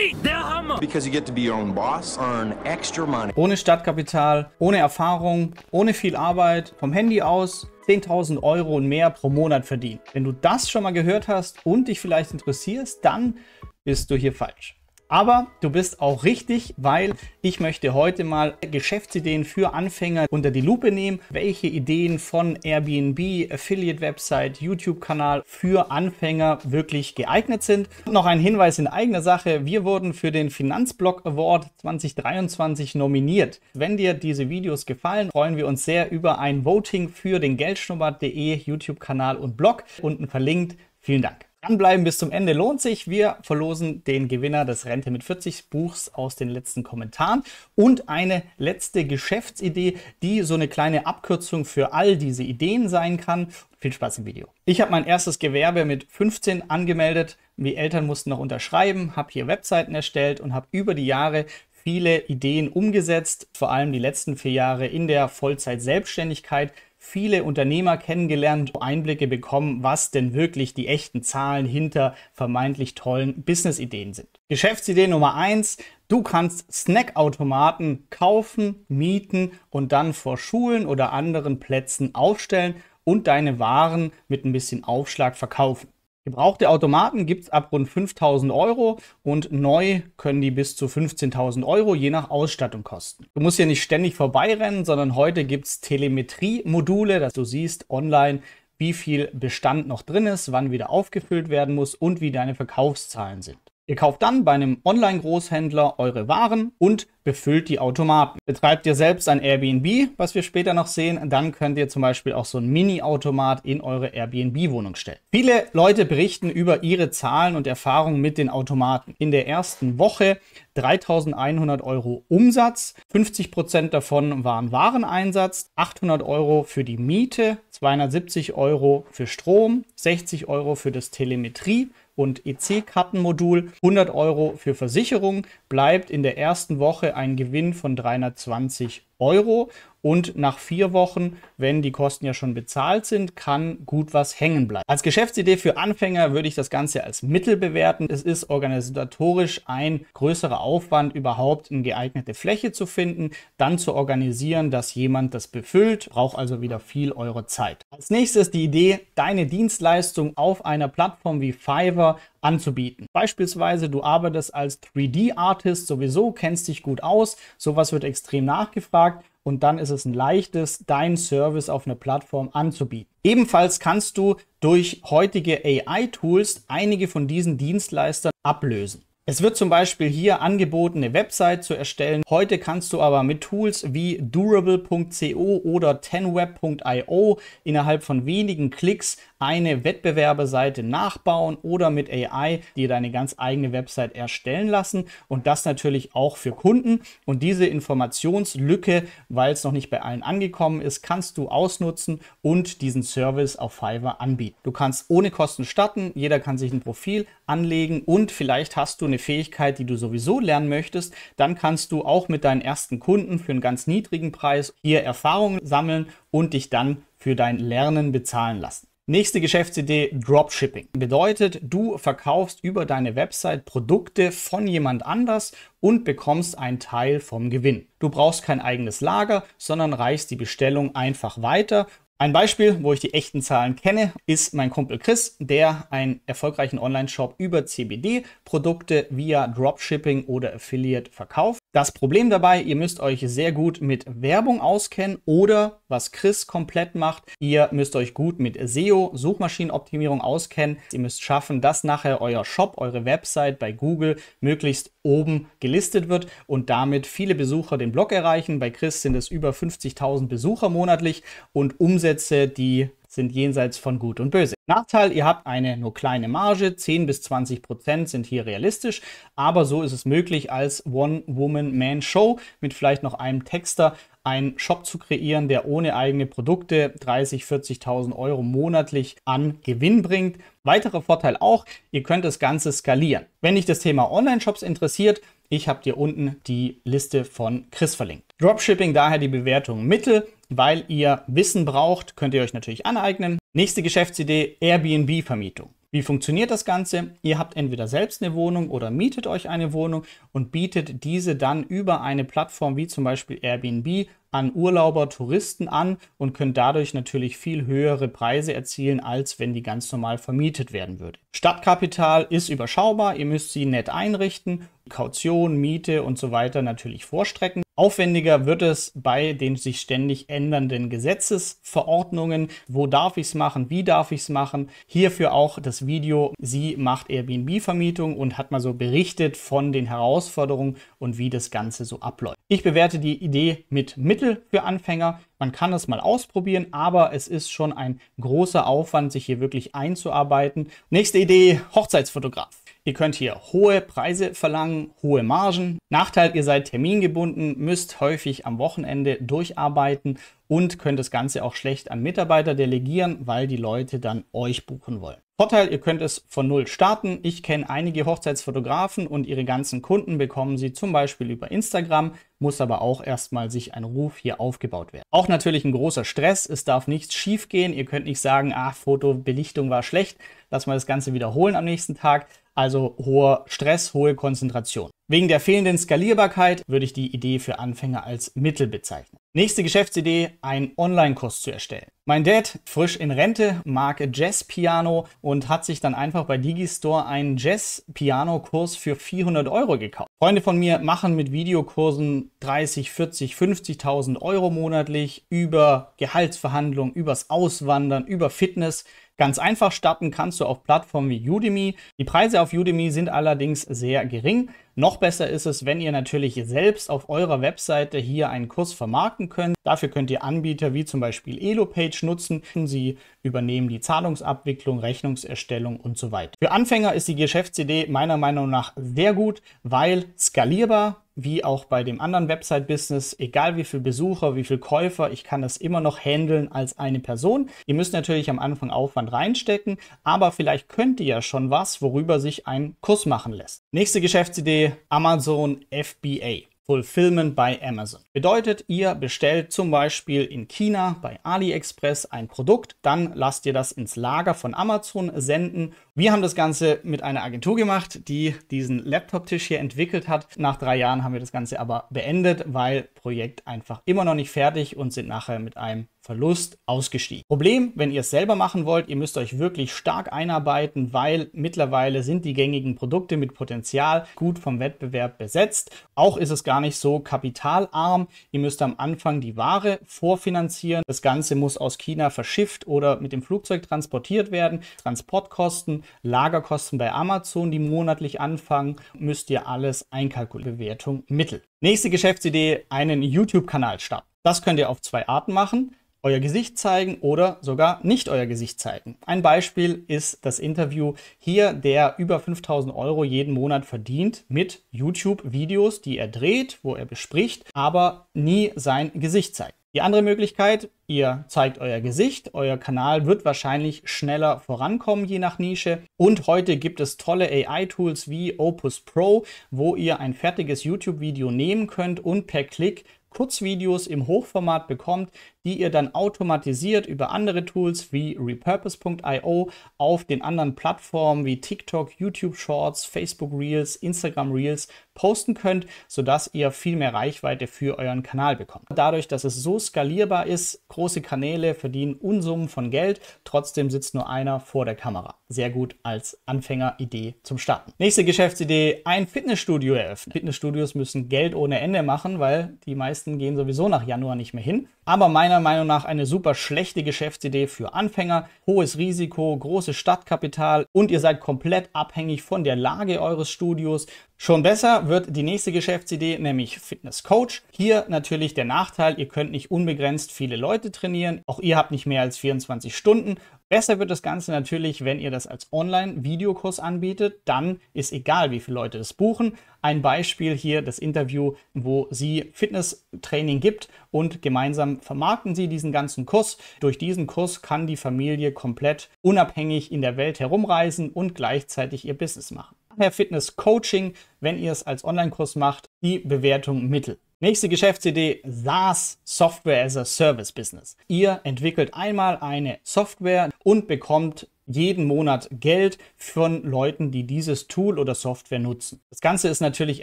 great, der Hammer. Because you get to be your own boss, earn extra money. Ohne Stadtkapital, ohne Erfahrung, ohne viel Arbeit, vom Handy aus 10.000 Euro und mehr pro Monat verdienen. Wenn du das schon mal gehört hast und dich vielleicht interessierst, dann bist du hier falsch. Aber du bist auch richtig, weil ich möchte heute mal Geschäftsideen für Anfänger unter die Lupe nehmen, welche Ideen von Airbnb, Affiliate-Website, YouTube-Kanal für Anfänger wirklich geeignet sind. Und noch ein Hinweis in eigener Sache, wir wurden für den Finanzblog Award 2023 nominiert. Wenn dir diese Videos gefallen, freuen wir uns sehr über ein Voting für den Geldschnurrbart.de YouTube-Kanal und Blog. Unten verlinkt. Vielen Dank. Anbleiben bis zum Ende lohnt sich. Wir verlosen den Gewinner des Rente mit 40 Buchs aus den letzten Kommentaren und eine letzte Geschäftsidee, die so eine kleine Abkürzung für all diese Ideen sein kann. Viel Spaß im Video. Ich habe mein erstes Gewerbe mit 15 angemeldet. Die Eltern mussten noch unterschreiben, habe hier Webseiten erstellt und habe über die Jahre viele Ideen umgesetzt, vor allem die letzten vier Jahre in der Vollzeit-Selbstständigkeit viele Unternehmer kennengelernt, Einblicke bekommen, was denn wirklich die echten Zahlen hinter vermeintlich tollen Business-Ideen sind. Geschäftsidee Nummer eins: Du kannst Snackautomaten kaufen, mieten und dann vor Schulen oder anderen Plätzen aufstellen und deine Waren mit ein bisschen Aufschlag verkaufen. Gebrauchte Automaten gibt es ab rund 5000 Euro und neu können die bis zu 15.000 Euro je nach Ausstattung kosten. Du musst hier nicht ständig vorbeirennen, sondern heute gibt es Telemetrie-Module, dass du siehst online, wie viel Bestand noch drin ist, wann wieder aufgefüllt werden muss und wie deine Verkaufszahlen sind. Ihr kauft dann bei einem Online-Großhändler eure Waren und befüllt die Automaten. Betreibt ihr selbst ein Airbnb, was wir später noch sehen, dann könnt ihr zum Beispiel auch so ein Mini-Automat in eure Airbnb-Wohnung stellen. Viele Leute berichten über ihre Zahlen und Erfahrungen mit den Automaten. In der ersten Woche 3100 Euro Umsatz, 50% Prozent davon waren Wareneinsatz, 800 Euro für die Miete, 270 Euro für Strom, 60 Euro für das Telemetrie und EC-Kartenmodul. 100 Euro für Versicherung bleibt in der ersten Woche ein Gewinn von 320 Euro. Euro. Und nach vier Wochen, wenn die Kosten ja schon bezahlt sind, kann gut was hängen bleiben. Als Geschäftsidee für Anfänger würde ich das Ganze als Mittel bewerten. Es ist organisatorisch ein größerer Aufwand, überhaupt eine geeignete Fläche zu finden, dann zu organisieren, dass jemand das befüllt, braucht also wieder viel Euro Zeit. Als nächstes die Idee, deine Dienstleistung auf einer Plattform wie Fiverr anzubieten. Beispielsweise du arbeitest als 3D-Artist sowieso, kennst dich gut aus, sowas wird extrem nachgefragt und dann ist es ein leichtes, deinen Service auf eine Plattform anzubieten. Ebenfalls kannst du durch heutige AI-Tools einige von diesen Dienstleistern ablösen. Es wird zum Beispiel hier angeboten, eine Website zu erstellen. Heute kannst du aber mit Tools wie durable.co oder 10web.io innerhalb von wenigen Klicks eine Wettbewerbeseite nachbauen oder mit AI dir deine ganz eigene Website erstellen lassen und das natürlich auch für Kunden. Und diese Informationslücke, weil es noch nicht bei allen angekommen ist, kannst du ausnutzen und diesen Service auf Fiverr anbieten. Du kannst ohne Kosten starten, jeder kann sich ein Profil anlegen und vielleicht hast du eine Fähigkeit, die du sowieso lernen möchtest, dann kannst du auch mit deinen ersten Kunden für einen ganz niedrigen Preis hier Erfahrungen sammeln und dich dann für dein Lernen bezahlen lassen. Nächste Geschäftsidee, Dropshipping. Bedeutet, du verkaufst über deine Website Produkte von jemand anders und bekommst einen Teil vom Gewinn. Du brauchst kein eigenes Lager, sondern reichst die Bestellung einfach weiter ein Beispiel, wo ich die echten Zahlen kenne, ist mein Kumpel Chris, der einen erfolgreichen Online-Shop über CBD-Produkte via Dropshipping oder Affiliate verkauft. Das Problem dabei, ihr müsst euch sehr gut mit Werbung auskennen oder, was Chris komplett macht, ihr müsst euch gut mit SEO, Suchmaschinenoptimierung auskennen. Ihr müsst schaffen, dass nachher euer Shop, eure Website bei Google möglichst oben gelistet wird und damit viele Besucher den Blog erreichen. Bei Chris sind es über 50.000 Besucher monatlich und Umsätze Umsätze, die sind jenseits von Gut und Böse. Nachteil, ihr habt eine nur kleine Marge, 10 bis 20 Prozent sind hier realistisch, aber so ist es möglich, als One-Woman-Man-Show mit vielleicht noch einem Texter einen Shop zu kreieren, der ohne eigene Produkte 30, 40.000 Euro monatlich an Gewinn bringt. Weiterer Vorteil auch, ihr könnt das Ganze skalieren. Wenn dich das Thema Online-Shops interessiert, ich habe dir unten die Liste von Chris verlinkt. Dropshipping daher die Bewertung Mittel, weil ihr Wissen braucht, könnt ihr euch natürlich aneignen. Nächste Geschäftsidee, Airbnb-Vermietung. Wie funktioniert das Ganze? Ihr habt entweder selbst eine Wohnung oder mietet euch eine Wohnung und bietet diese dann über eine Plattform wie zum Beispiel Airbnb an Urlauber, Touristen an und könnt dadurch natürlich viel höhere Preise erzielen, als wenn die ganz normal vermietet werden würde. Stadtkapital ist überschaubar, ihr müsst sie nett einrichten, Kaution, Miete und so weiter natürlich vorstrecken. Aufwendiger wird es bei den sich ständig ändernden Gesetzesverordnungen. Wo darf ich es machen? Wie darf ich es machen? Hierfür auch das Video, sie macht Airbnb-Vermietung und hat mal so berichtet von den Herausforderungen und wie das Ganze so abläuft. Ich bewerte die Idee mit Mittel für Anfänger. Man kann es mal ausprobieren, aber es ist schon ein großer Aufwand, sich hier wirklich einzuarbeiten. Nächste Idee, Hochzeitsfotograf. Ihr könnt hier hohe Preise verlangen, hohe Margen. Nachteil, ihr seid termingebunden, müsst häufig am Wochenende durcharbeiten und könnt das Ganze auch schlecht an Mitarbeiter delegieren, weil die Leute dann euch buchen wollen. Vorteil, ihr könnt es von Null starten. Ich kenne einige Hochzeitsfotografen und ihre ganzen Kunden bekommen sie zum Beispiel über Instagram, muss aber auch erstmal sich ein Ruf hier aufgebaut werden. Auch natürlich ein großer Stress, es darf nichts schiefgehen. Ihr könnt nicht sagen, ach, Fotobelichtung war schlecht, lass mal das Ganze wiederholen am nächsten Tag also hoher Stress, hohe Konzentration. Wegen der fehlenden Skalierbarkeit würde ich die Idee für Anfänger als Mittel bezeichnen. Nächste Geschäftsidee, einen Online-Kurs zu erstellen. Mein Dad, frisch in Rente, mag Jazz-Piano und hat sich dann einfach bei Digistore einen Jazz-Piano-Kurs für 400 Euro gekauft. Freunde von mir machen mit Videokursen 30, 40, 50.000 Euro monatlich über Gehaltsverhandlungen, übers Auswandern, über Fitness Ganz einfach starten kannst du auf Plattformen wie Udemy. Die Preise auf Udemy sind allerdings sehr gering. Noch besser ist es, wenn ihr natürlich selbst auf eurer Webseite hier einen Kurs vermarkten könnt. Dafür könnt ihr Anbieter wie zum Beispiel EloPage nutzen. Sie übernehmen die Zahlungsabwicklung, Rechnungserstellung und so weiter. Für Anfänger ist die Geschäftsidee meiner Meinung nach sehr gut, weil skalierbar, wie auch bei dem anderen Website-Business, egal wie viele Besucher, wie viele Käufer, ich kann das immer noch handeln als eine Person. Ihr müsst natürlich am Anfang Aufwand reinstecken, aber vielleicht könnt ihr ja schon was, worüber sich ein Kurs machen lässt. Nächste Geschäftsidee, Amazon FBA. Fulfillment bei Amazon. Bedeutet, ihr bestellt zum Beispiel in China bei AliExpress ein Produkt, dann lasst ihr das ins Lager von Amazon senden. Wir haben das Ganze mit einer Agentur gemacht, die diesen Laptop-Tisch hier entwickelt hat. Nach drei Jahren haben wir das Ganze aber beendet, weil Projekt einfach immer noch nicht fertig und sind nachher mit einem Verlust ausgestiegen. Problem, wenn ihr es selber machen wollt, ihr müsst euch wirklich stark einarbeiten, weil mittlerweile sind die gängigen Produkte mit Potenzial gut vom Wettbewerb besetzt. Auch ist es gar nicht so kapitalarm. Ihr müsst am Anfang die Ware vorfinanzieren. Das Ganze muss aus China verschifft oder mit dem Flugzeug transportiert werden. Transportkosten, Lagerkosten bei Amazon, die monatlich anfangen, müsst ihr alles einkalkulieren. Bewertung Mittel. Nächste Geschäftsidee, einen YouTube-Kanal starten. Das könnt ihr auf zwei Arten machen euer Gesicht zeigen oder sogar nicht euer Gesicht zeigen. Ein Beispiel ist das Interview hier, der über 5000 Euro jeden Monat verdient mit YouTube-Videos, die er dreht, wo er bespricht, aber nie sein Gesicht zeigt. Die andere Möglichkeit, ihr zeigt euer Gesicht, euer Kanal wird wahrscheinlich schneller vorankommen, je nach Nische. Und heute gibt es tolle AI-Tools wie Opus Pro, wo ihr ein fertiges YouTube-Video nehmen könnt und per Klick Kurzvideos im Hochformat bekommt, die ihr dann automatisiert über andere Tools wie repurpose.io auf den anderen Plattformen wie TikTok, YouTube Shorts, Facebook Reels, Instagram Reels posten könnt, sodass ihr viel mehr Reichweite für euren Kanal bekommt. Dadurch, dass es so skalierbar ist, große Kanäle verdienen Unsummen von Geld, trotzdem sitzt nur einer vor der Kamera. Sehr gut als Anfängeridee zum Starten. Nächste Geschäftsidee, ein Fitnessstudio eröffnen. Fitnessstudios müssen Geld ohne Ende machen, weil die meisten meisten gehen sowieso nach Januar nicht mehr hin. Aber meiner Meinung nach eine super schlechte Geschäftsidee für Anfänger. Hohes Risiko, großes Stadtkapital und ihr seid komplett abhängig von der Lage eures Studios. Schon besser wird die nächste Geschäftsidee, nämlich Fitness Coach. Hier natürlich der Nachteil, ihr könnt nicht unbegrenzt viele Leute trainieren. Auch ihr habt nicht mehr als 24 Stunden Besser wird das Ganze natürlich, wenn ihr das als Online-Videokurs anbietet. Dann ist egal, wie viele Leute das buchen. Ein Beispiel hier das Interview, wo sie Fitnesstraining gibt und gemeinsam vermarkten sie diesen ganzen Kurs. Durch diesen Kurs kann die Familie komplett unabhängig in der Welt herumreisen und gleichzeitig ihr Business machen. Daher Fitness Coaching, wenn ihr es als Online-Kurs macht, die Bewertung Mittel. Nächste Geschäftsidee, SaaS, Software as a Service Business. Ihr entwickelt einmal eine Software und bekommt jeden Monat Geld von Leuten, die dieses Tool oder Software nutzen. Das Ganze ist natürlich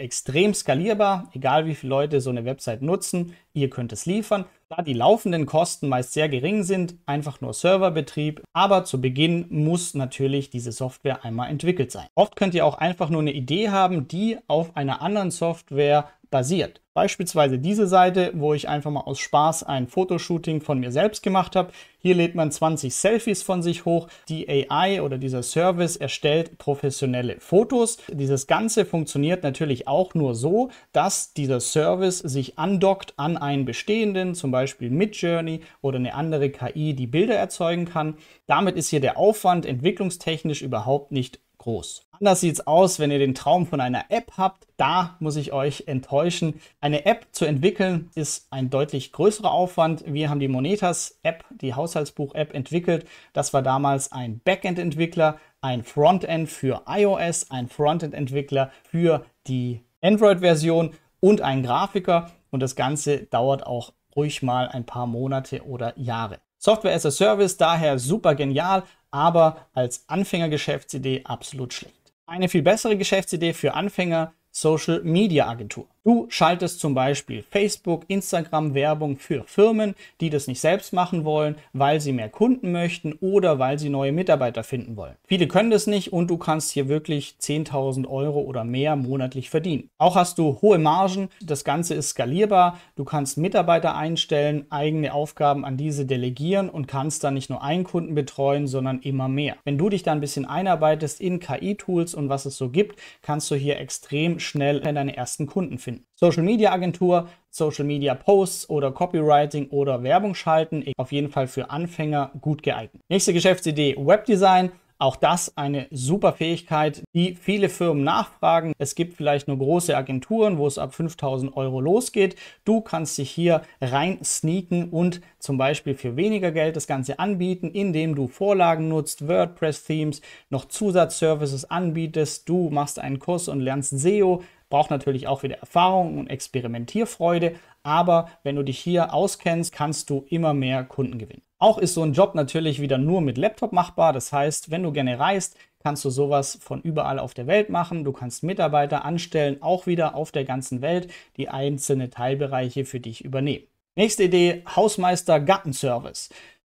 extrem skalierbar, egal wie viele Leute so eine Website nutzen, ihr könnt es liefern da die laufenden Kosten meist sehr gering sind, einfach nur Serverbetrieb. Aber zu Beginn muss natürlich diese Software einmal entwickelt sein. Oft könnt ihr auch einfach nur eine Idee haben, die auf einer anderen Software basiert. Beispielsweise diese Seite, wo ich einfach mal aus Spaß ein Fotoshooting von mir selbst gemacht habe. Hier lädt man 20 Selfies von sich hoch. Die AI oder dieser Service erstellt professionelle Fotos. Dieses Ganze funktioniert natürlich auch nur so, dass dieser Service sich andockt an einen bestehenden, zum Beispiel Beispiel Midjourney oder eine andere KI, die Bilder erzeugen kann. Damit ist hier der Aufwand entwicklungstechnisch überhaupt nicht groß. Anders sieht es aus, wenn ihr den Traum von einer App habt. Da muss ich euch enttäuschen. Eine App zu entwickeln ist ein deutlich größerer Aufwand. Wir haben die Monetas-App, die Haushaltsbuch-App entwickelt. Das war damals ein Backend-Entwickler, ein Frontend für iOS, ein Frontend-Entwickler für die Android-Version und ein Grafiker. Und das Ganze dauert auch ruhig mal ein paar Monate oder Jahre. Software as a Service daher super genial, aber als Anfängergeschäftsidee absolut schlecht. Eine viel bessere Geschäftsidee für Anfänger, Social Media Agentur. Du schaltest zum Beispiel Facebook, Instagram Werbung für Firmen, die das nicht selbst machen wollen, weil sie mehr Kunden möchten oder weil sie neue Mitarbeiter finden wollen. Viele können das nicht und du kannst hier wirklich 10.000 Euro oder mehr monatlich verdienen. Auch hast du hohe Margen, das Ganze ist skalierbar, du kannst Mitarbeiter einstellen, eigene Aufgaben an diese delegieren und kannst dann nicht nur einen Kunden betreuen, sondern immer mehr. Wenn du dich da ein bisschen einarbeitest in KI-Tools und was es so gibt, kannst du hier extrem schnell deine ersten Kunden finden. Social Media Agentur, Social Media Posts oder Copywriting oder Werbung schalten. Auf jeden Fall für Anfänger gut geeignet. Nächste Geschäftsidee Webdesign. Auch das eine super Fähigkeit, die viele Firmen nachfragen. Es gibt vielleicht nur große Agenturen, wo es ab 5000 Euro losgeht. Du kannst dich hier rein sneaken und zum Beispiel für weniger Geld das Ganze anbieten, indem du Vorlagen nutzt, WordPress-Themes, noch Zusatzservices anbietest. Du machst einen Kurs und lernst SEO, Braucht natürlich auch wieder Erfahrung und Experimentierfreude, aber wenn du dich hier auskennst, kannst du immer mehr Kunden gewinnen. Auch ist so ein Job natürlich wieder nur mit Laptop machbar. Das heißt, wenn du gerne reist, kannst du sowas von überall auf der Welt machen. Du kannst Mitarbeiter anstellen, auch wieder auf der ganzen Welt, die einzelne Teilbereiche für dich übernehmen. Nächste Idee, Hausmeister Gattenservice.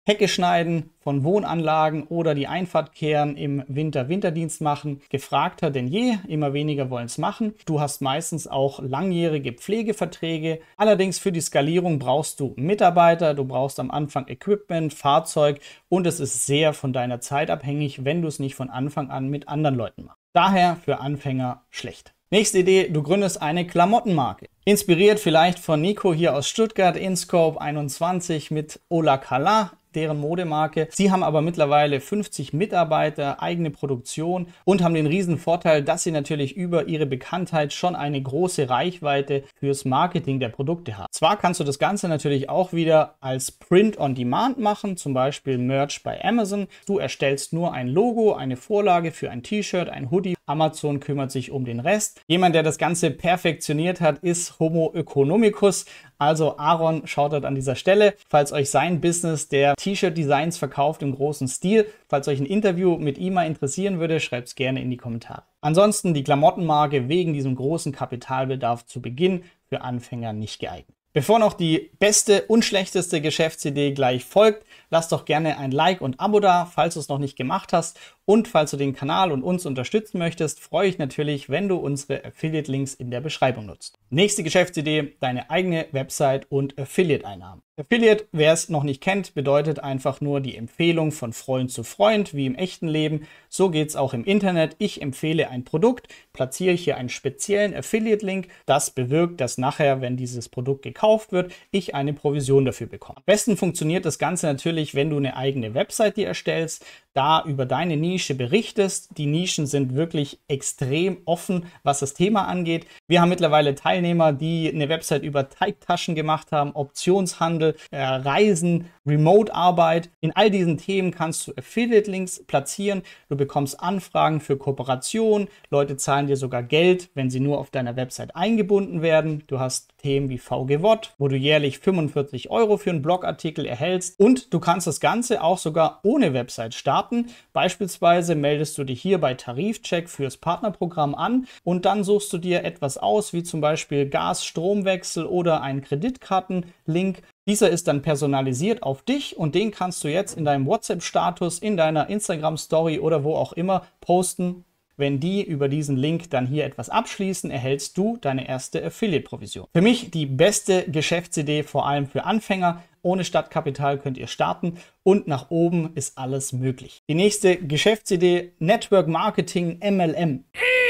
Hecke schneiden von Wohnanlagen oder die Einfahrt kehren im Winter Winterdienst machen. Gefragter denn je, immer weniger wollen es machen. Du hast meistens auch langjährige Pflegeverträge. Allerdings für die Skalierung brauchst du Mitarbeiter, du brauchst am Anfang Equipment, Fahrzeug und es ist sehr von deiner Zeit abhängig, wenn du es nicht von Anfang an mit anderen Leuten machst. Daher für Anfänger schlecht. Nächste Idee, du gründest eine Klamottenmarke. Inspiriert vielleicht von Nico hier aus Stuttgart, InScope 21 mit Ola Kala deren Modemarke. Sie haben aber mittlerweile 50 Mitarbeiter, eigene Produktion und haben den riesen Vorteil, dass sie natürlich über ihre Bekanntheit schon eine große Reichweite fürs Marketing der Produkte haben. Zwar kannst du das Ganze natürlich auch wieder als Print on Demand machen, zum Beispiel Merch bei Amazon. Du erstellst nur ein Logo, eine Vorlage für ein T-Shirt, ein Hoodie. Amazon kümmert sich um den Rest. Jemand, der das Ganze perfektioniert hat, ist Homo economicus, also Aaron, schaut dort an dieser Stelle. Falls euch sein Business der T-Shirt-Designs verkauft im großen Stil, falls euch ein Interview mit ihm mal interessieren würde, schreibt es gerne in die Kommentare. Ansonsten die Klamottenmarke wegen diesem großen Kapitalbedarf zu Beginn für Anfänger nicht geeignet. Bevor noch die beste und schlechteste Geschäftsidee gleich folgt, lass doch gerne ein Like und Abo da, falls du es noch nicht gemacht hast. Und falls du den Kanal und uns unterstützen möchtest, freue ich natürlich, wenn du unsere Affiliate-Links in der Beschreibung nutzt. Nächste Geschäftsidee, deine eigene Website und Affiliate-Einnahmen. Affiliate, wer es noch nicht kennt, bedeutet einfach nur die Empfehlung von Freund zu Freund, wie im echten Leben. So geht es auch im Internet. Ich empfehle ein Produkt, platziere hier einen speziellen Affiliate-Link. Das bewirkt, dass nachher, wenn dieses Produkt gekauft verkauft wird, ich eine Provision dafür bekomme. Am besten funktioniert das Ganze natürlich, wenn du eine eigene Website dir erstellst da über deine Nische berichtest. Die Nischen sind wirklich extrem offen, was das Thema angeht. Wir haben mittlerweile Teilnehmer, die eine Website über Teigtaschen gemacht haben, Optionshandel, äh, Reisen, Remote-Arbeit. In all diesen Themen kannst du Affiliate-Links platzieren. Du bekommst Anfragen für Kooperationen. Leute zahlen dir sogar Geld, wenn sie nur auf deiner Website eingebunden werden. Du hast Themen wie VGWOT, wo du jährlich 45 Euro für einen Blogartikel erhältst. Und du kannst das Ganze auch sogar ohne Website starten. Daten. Beispielsweise meldest du dich hier bei Tarifcheck fürs Partnerprogramm an und dann suchst du dir etwas aus, wie zum Beispiel Gas-Stromwechsel oder einen Kreditkartenlink. Dieser ist dann personalisiert auf dich und den kannst du jetzt in deinem WhatsApp-Status, in deiner Instagram-Story oder wo auch immer posten wenn die über diesen Link dann hier etwas abschließen, erhältst du deine erste Affiliate-Provision. Für mich die beste Geschäftsidee, vor allem für Anfänger. Ohne Stadtkapital könnt ihr starten und nach oben ist alles möglich. Die nächste Geschäftsidee, Network Marketing MLM.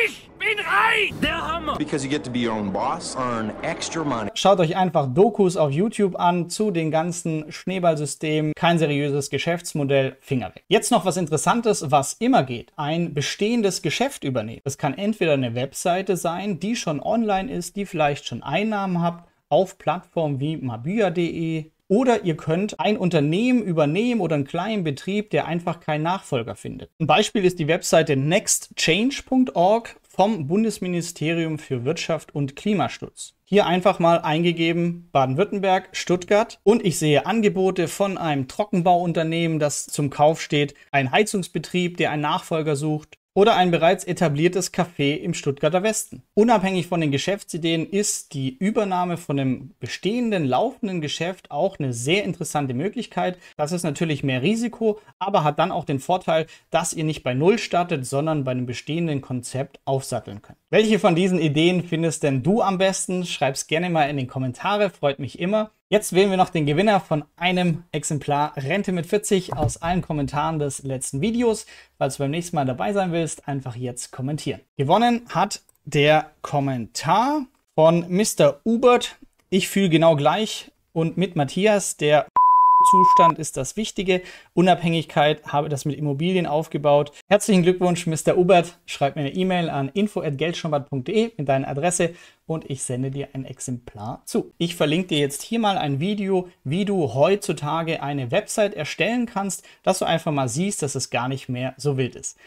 Ich bin reich! Der Hammer! Because you get to be your own boss, earn extra money. Schaut euch einfach Dokus auf YouTube an zu den ganzen Schneeballsystemen. Kein seriöses Geschäftsmodell, Finger weg. Jetzt noch was Interessantes, was immer geht. Ein bestehendes Geschäft übernehmen. Das kann entweder eine Webseite sein, die schon online ist, die vielleicht schon Einnahmen habt, auf Plattformen wie mabuya.de, oder ihr könnt ein Unternehmen übernehmen oder einen kleinen Betrieb, der einfach keinen Nachfolger findet. Ein Beispiel ist die Webseite nextchange.org vom Bundesministerium für Wirtschaft und Klimaschutz. Hier einfach mal eingegeben Baden-Württemberg, Stuttgart und ich sehe Angebote von einem Trockenbauunternehmen, das zum Kauf steht, ein Heizungsbetrieb, der einen Nachfolger sucht oder ein bereits etabliertes Café im Stuttgarter Westen. Unabhängig von den Geschäftsideen ist die Übernahme von einem bestehenden laufenden Geschäft auch eine sehr interessante Möglichkeit. Das ist natürlich mehr Risiko, aber hat dann auch den Vorteil, dass ihr nicht bei Null startet, sondern bei einem bestehenden Konzept aufsatteln könnt. Welche von diesen Ideen findest denn du am besten? Schreib's gerne mal in den Kommentare, freut mich immer. Jetzt wählen wir noch den Gewinner von einem Exemplar Rente mit 40 aus allen Kommentaren des letzten Videos. Falls du beim nächsten Mal dabei sein willst, einfach jetzt kommentieren. Gewonnen hat der Kommentar von Mr. Ubert. Ich fühle genau gleich und mit Matthias, der Zustand ist das Wichtige. Unabhängigkeit habe das mit Immobilien aufgebaut. Herzlichen Glückwunsch, Mr. Ubert. Schreib mir eine E-Mail an info.geldschombat.de mit deiner Adresse und ich sende dir ein Exemplar zu. Ich verlinke dir jetzt hier mal ein Video, wie du heutzutage eine Website erstellen kannst, dass du einfach mal siehst, dass es gar nicht mehr so wild ist.